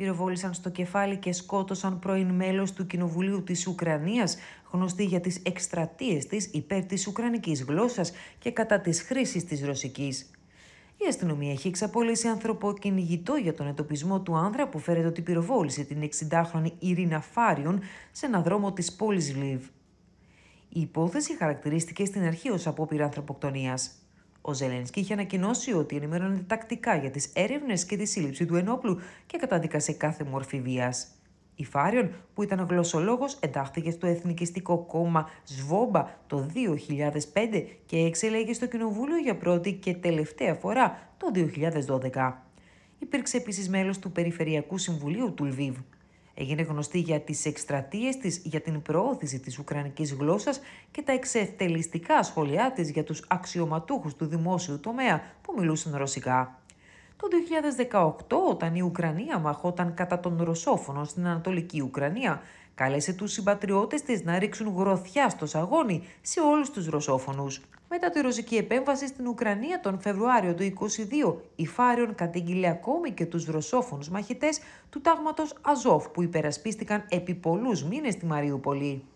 πυροβόλησαν στο κεφάλι και σκότωσαν πρώην μέλος του Κοινοβουλίου της Ουκρανίας, γνωστή για τις εκστρατείες της υπέρ της Ουκρανικής γλώσσας και κατά της χρήσης της ρωσικής. Η αστυνομία έχει εξαπολύσει ανθρωποκυνηγητό για τον εντοπισμό του άνδρα που φέρεται ότι πυροβόλησε την 60χρονη Ειρήνα Φάριον σε ένα δρόμο της πόλης Λιβ. Η υπόθεση χαρακτηρίστηκε στην αρχή ως απόπειρα ανθρωποκτονίας. Ο Ζελένσκι είχε ανακοινώσει ότι ενημερώνεται τακτικά για τις έρευνες και τη σύλληψη του ενόπλου και καταδίκασε κάθε μορφή βίας. Η Φάριον, που ήταν γλωσσολόγος, εντάχθηκε στο Εθνικιστικό Κόμμα Σβόμπα το 2005 και εξελέγει στο Κοινοβούλιο για πρώτη και τελευταία φορά το 2012. Υπήρξε επίσης μέλος του Περιφερειακού Συμβουλίου του Λβίβ. Έγινε γνωστή για τις εκστρατείες της για την προώθηση της ουκρανικής γλώσσας και τα εξευτελιστικά σχόλιά της για τους αξιωματούχους του δημόσιου τομέα που μιλούσαν ρωσικά. Το 2018, όταν η Ουκρανία μαχόταν κατά των Ρωσόφωνων στην Ανατολική Ουκρανία, κάλεσε τους συμπατριώτες της να ρίξουν γροθιά στο σαγόνι σε όλους τους ρωσόφωνους. Μετά τη ρωσική επέμβαση στην Ουκρανία τον Φεβρουάριο του 2022, η Φάριον κατήγγειλε ακόμη και τους ρωσόφωνους μαχητές του τάγματος Αζόφ που υπερασπίστηκαν επί πολλούς μήνες στη Μαριούπολη.